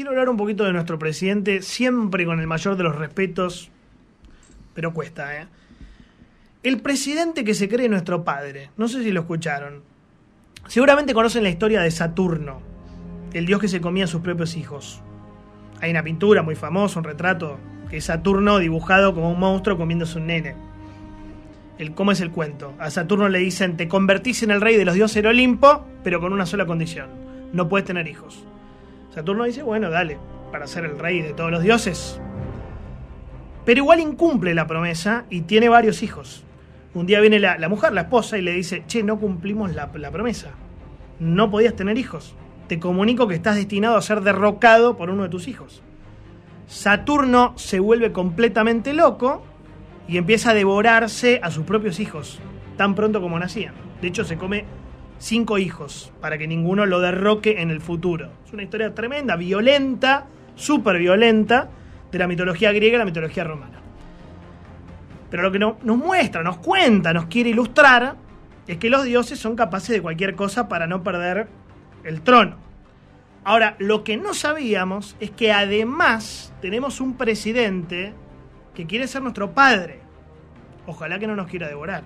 quiero hablar un poquito de nuestro presidente, siempre con el mayor de los respetos, pero cuesta, ¿eh? El presidente que se cree nuestro padre, no sé si lo escucharon. Seguramente conocen la historia de Saturno, el dios que se comía a sus propios hijos. Hay una pintura muy famosa, un retrato, que es Saturno dibujado como un monstruo comiéndose un nene. El cómo es el cuento. A Saturno le dicen, te convertís en el rey de los dioses del Olimpo, pero con una sola condición. No puedes tener hijos. Saturno dice, bueno, dale, para ser el rey de todos los dioses. Pero igual incumple la promesa y tiene varios hijos. Un día viene la, mujer, la esposa, y le dice, che, no cumplimos la, la promesa. No podías tener hijos. Te comunico que estás destinado a ser derrocado por uno de tus hijos. Saturno se vuelve completamente loco y empieza a devorarse a sus propios hijos, tan pronto como nacían. De hecho, se come cinco hijos, para que ninguno lo derroque en el futuro. Es una historia tremenda, violenta, súper violenta, de la mitología griega y la mitología romana. Pero lo que nos muestra, nos cuenta, nos quiere ilustrar, es que los dioses son capaces de cualquier cosa para no perder el trono. Ahora, lo que no sabíamos es que además tenemos un presidente que quiere ser nuestro padre. Ojalá que no nos quiera devorar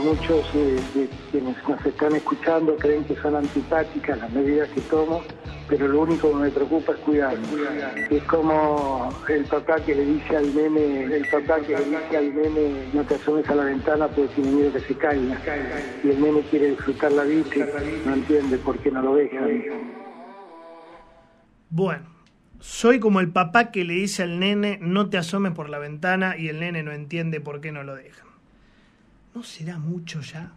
muchos eh, de quienes nos están escuchando creen que son antipáticas las medidas que tomo, pero lo único que me preocupa es cuidarme. Es como el papá que le dice al nene, el papá que le dice al nene, no te asomes a la ventana porque tiene miedo que se caiga. Y el nene quiere disfrutar la vista no entiende por qué no lo deja. Bueno, soy como el papá que le dice al nene, no te asomes por la ventana y el nene no entiende por qué no lo deja. ¿no será mucho ya?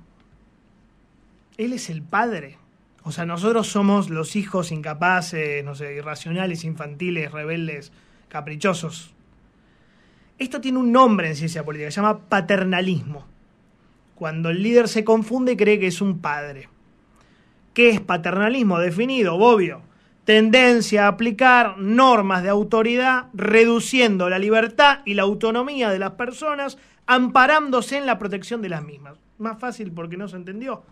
Él es el padre. O sea, nosotros somos los hijos incapaces, no sé, irracionales, infantiles, rebeldes, caprichosos. Esto tiene un nombre en ciencia política, se llama paternalismo. Cuando el líder se confunde cree que es un padre. ¿Qué es paternalismo? Definido, obvio. Tendencia a aplicar normas de autoridad reduciendo la libertad y la autonomía de las personas amparándose en la protección de las mismas. Más fácil porque no se entendió.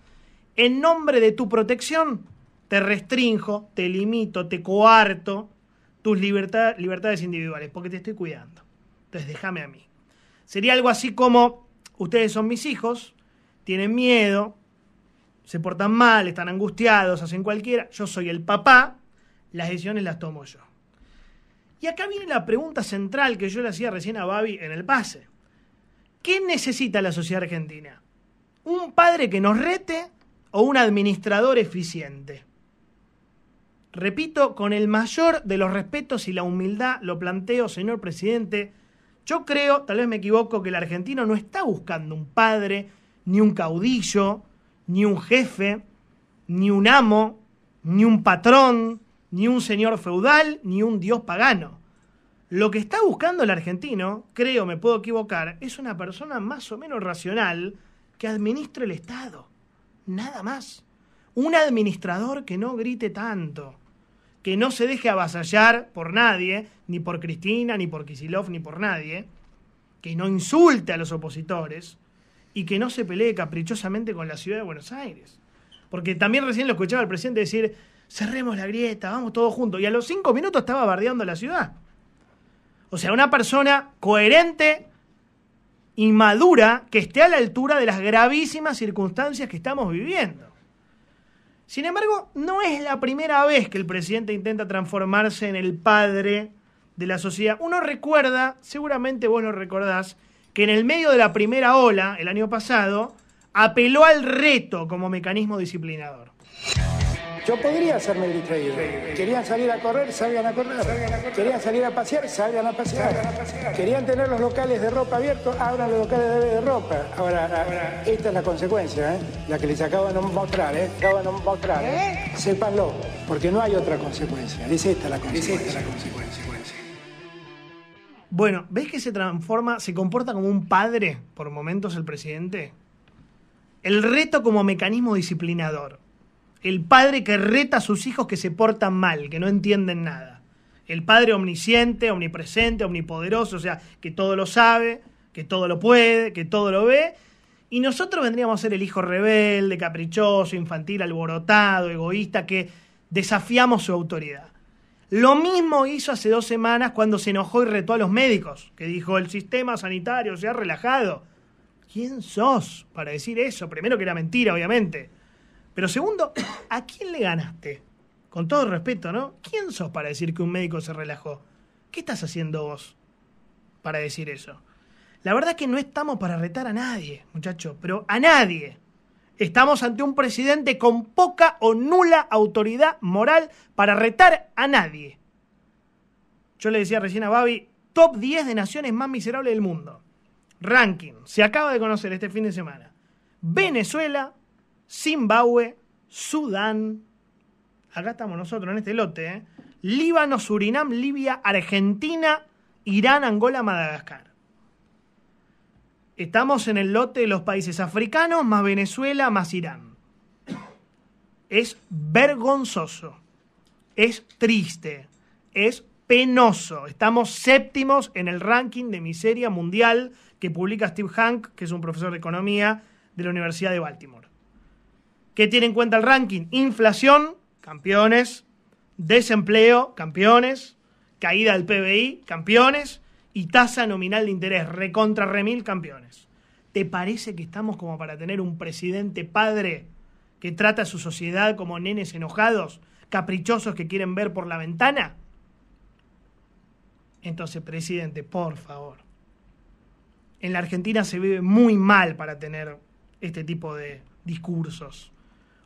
En nombre de tu protección, te restrinjo, te limito, te coarto tus libertades individuales, porque te estoy cuidando. Entonces déjame a mí. Sería algo así como, ustedes son mis hijos, tienen miedo, se portan mal, están angustiados, hacen cualquiera, yo soy el papá, las decisiones las tomo yo. Y acá viene la pregunta central que yo le hacía recién a Babi en el pase. ¿Qué necesita la sociedad argentina? ¿Un padre que nos rete o un administrador eficiente? Repito, con el mayor de los respetos y la humildad lo planteo, señor presidente. Yo creo, tal vez me equivoco, que el argentino no está buscando un padre, ni un caudillo, ni un jefe, ni un amo, ni un patrón, ni un señor feudal, ni un dios pagano. Lo que está buscando el argentino, creo, me puedo equivocar, es una persona más o menos racional que administre el Estado. Nada más. Un administrador que no grite tanto, que no se deje avasallar por nadie, ni por Cristina, ni por Kisilov, ni por nadie, que no insulte a los opositores y que no se pelee caprichosamente con la ciudad de Buenos Aires. Porque también recién lo escuchaba el presidente decir, cerremos la grieta, vamos todos juntos. Y a los cinco minutos estaba bardeando la ciudad. O sea, una persona coherente y madura que esté a la altura de las gravísimas circunstancias que estamos viviendo. Sin embargo, no es la primera vez que el presidente intenta transformarse en el padre de la sociedad. Uno recuerda, seguramente vos lo recordás, que en el medio de la primera ola, el año pasado, apeló al reto como mecanismo disciplinador. Yo podría hacerme el distraído. Querían salir a correr, salgan a correr. Querían salir a pasear, salgan a pasear. Querían tener los locales de ropa abiertos, abran los locales de, ropa. Ahora, esta es la consecuencia, ¿eh? la que les acabo de mostrar. ¿eh? de mostrar. ¿eh? ¿Eh? Sépanlo, porque no hay otra consecuencia. Es consecuencia. Es esta la consecuencia. Bueno, ¿ves que se transforma, se comporta como un padre por momentos el presidente? El reto como mecanismo disciplinador el padre que reta a sus hijos que se portan mal, que no entienden nada. El padre omnisciente, omnipresente, omnipoderoso, o sea, que todo lo sabe, que todo lo puede, que todo lo ve. Y nosotros vendríamos a ser el hijo rebelde, caprichoso, infantil, alborotado, egoísta, que desafiamos su autoridad. Lo mismo hizo hace dos semanas cuando se enojó y retó a los médicos, que dijo el sistema sanitario se ha relajado. ¿Quién sos para decir eso? Primero que era mentira, obviamente pero segundo, ¿a quién le ganaste? Con todo respeto, ¿no? ¿Quién sos para decir que un médico se relajó? ¿Qué estás haciendo vos para decir eso? La verdad es que no estamos para retar a nadie, muchachos, pero a nadie. Estamos ante un presidente con poca o nula autoridad moral para retar a nadie. Yo le decía recién a Babi, top 10 de naciones más miserables del mundo. Ranking, se acaba de conocer este fin de semana. Venezuela, Zimbabue, Sudán, acá estamos nosotros en este lote, ¿eh? Líbano, Surinam, Libia, Argentina, Irán, Angola, Madagascar. Estamos en el lote de los países africanos, más Venezuela, más Irán. Es vergonzoso, es triste, es penoso. Estamos séptimos en el ranking de miseria mundial que publica Steve Hank, que es un profesor de economía de la Universidad de Baltimore. ¿Qué tiene en cuenta el ranking. Inflación, campeones. Desempleo, campeones. Caída del PBI, campeones. Y tasa nominal de interés, recontra remil, campeones. ¿Te parece que estamos como para tener un presidente padre que trata a su sociedad como nenes enojados, caprichosos que quieren ver por la ventana? Entonces, presidente, por favor. En la Argentina se vive muy mal para tener este tipo de discursos.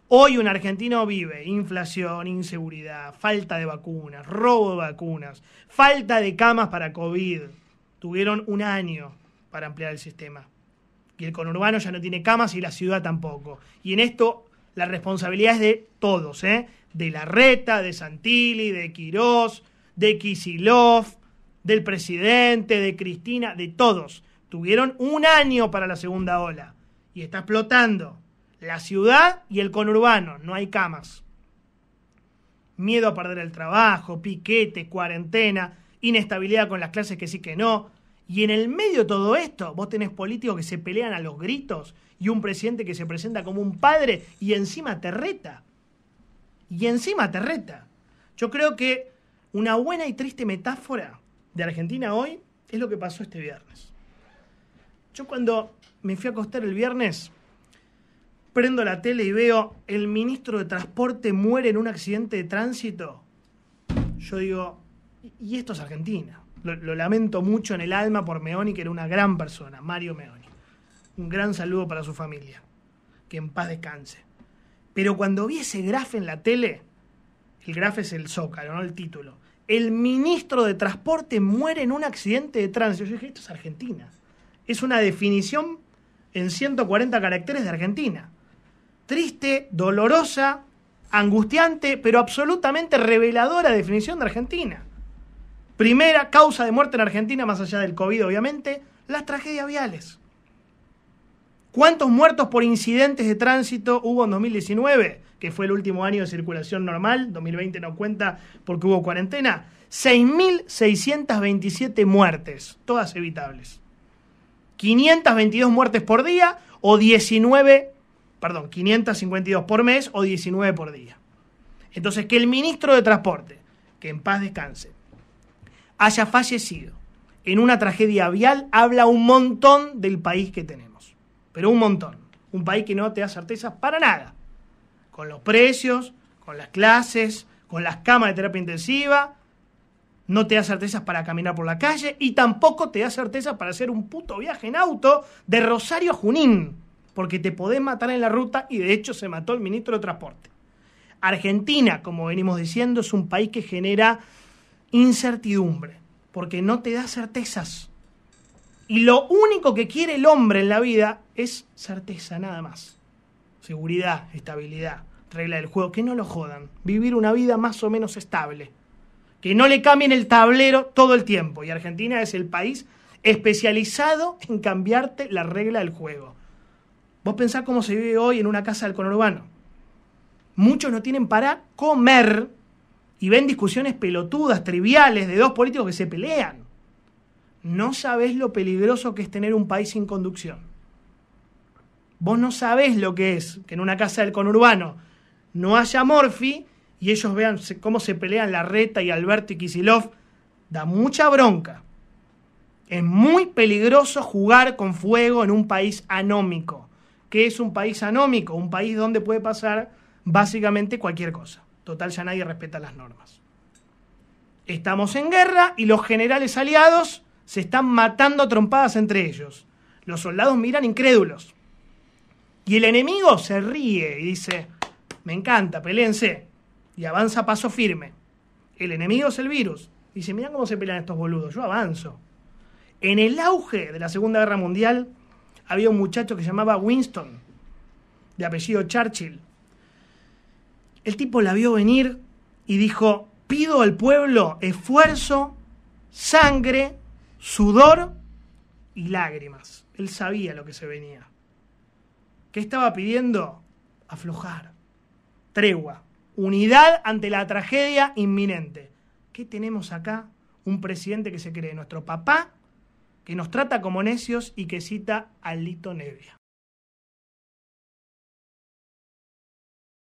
Hoy un argentino vive inflación, inseguridad, falta de vacunas, robo de vacunas, falta de camas para COVID. Tuvieron un año para ampliar el sistema. Y el conurbano ya no tiene camas y la ciudad tampoco. Y en esto la responsabilidad es de todos, ¿eh? De reta, de Santilli, de Quirós, de Kisilov, del presidente, de Cristina, de todos. Tuvieron un año para la segunda ola. Y está explotando la ciudad y el conurbano, no hay camas. Miedo a perder el trabajo, piquete, cuarentena, inestabilidad con las clases que sí que no. Y en el medio de todo esto, vos tenés políticos que se pelean a los gritos y un presidente que se presenta como un padre y encima te reta. Y encima te reta. Yo creo que una buena y triste metáfora de Argentina hoy es lo que pasó este viernes. Yo cuando me fui a acostar el viernes, prendo la tele y veo el ministro de Transporte muere en un accidente de tránsito, yo digo, y esto es Argentina. Lo, lamento mucho en el alma por Meoni, que era una gran persona, Mario Meoni. Un gran saludo para su familia. Que en paz descanse. Pero cuando vi ese graf en la tele, el graf es el zócalo, no el título. El ministro de Transporte muere en un accidente de tránsito. Yo dije, esto es Argentina. Es una definición en 140 caracteres de Argentina triste, dolorosa, angustiante, pero absolutamente reveladora definición de Argentina. Primera causa de muerte en Argentina, más allá del COVID obviamente, las tragedias viales. ¿Cuántos muertos por incidentes de tránsito hubo en 2019, que fue el último año de circulación normal? 2020 no cuenta porque hubo cuarentena. 6.627 muertes, todas evitables. 522 muertes por día o 19 perdón, 552 por mes o 19 por día. Entonces, que el ministro de Transporte, que en paz descanse, haya fallecido en una tragedia vial, habla un montón del país que tenemos. Pero un montón. Un país que no te da certezas para nada. Con los precios, con las clases, con las camas de terapia intensiva. No te da certezas para caminar por la calle y tampoco te da certezas para hacer un puto viaje en auto de Rosario a Junín porque te podés matar en la ruta y de hecho se mató el ministro de Transporte. Argentina, como venimos diciendo, es un país que genera incertidumbre, porque no te da certezas. Y lo único que quiere el hombre en la vida es certeza, nada más. Seguridad, estabilidad, regla del juego, que no lo jodan. Vivir una vida más o menos estable. Que no le cambien el tablero todo el tiempo. Y Argentina es el país especializado en cambiarte la regla del juego. Vos pensás cómo se vive hoy en una casa del conurbano. Muchos no tienen para comer y ven discusiones pelotudas, triviales, de dos políticos que se pelean. No sabés lo peligroso que es tener un país sin conducción. Vos no sabés lo que es que en una casa del conurbano no haya Morphy y ellos vean cómo se pelean la reta y Alberto y Kisilov. Da mucha bronca. Es muy peligroso jugar con fuego en un país anómico que es un país anómico, un país donde puede pasar básicamente cualquier cosa. Total, ya nadie respeta las normas. Estamos en guerra y los generales aliados se están matando a trompadas entre ellos. Los soldados miran incrédulos. Y el enemigo se ríe y dice, me encanta, peleense. Y avanza a paso firme. El enemigo es el virus. Dice, mirá cómo se pelean estos boludos, yo avanzo. En el auge de la Segunda Guerra Mundial, había un muchacho que se llamaba Winston, de apellido Churchill. El tipo la vio venir y dijo, pido al pueblo esfuerzo, sangre, sudor y lágrimas. Él sabía lo que se venía. ¿Qué estaba pidiendo? Aflojar, tregua, unidad ante la tragedia inminente. ¿Qué tenemos acá? Un presidente que se cree nuestro papá que nos trata como necios y que cita a Lito Nevia.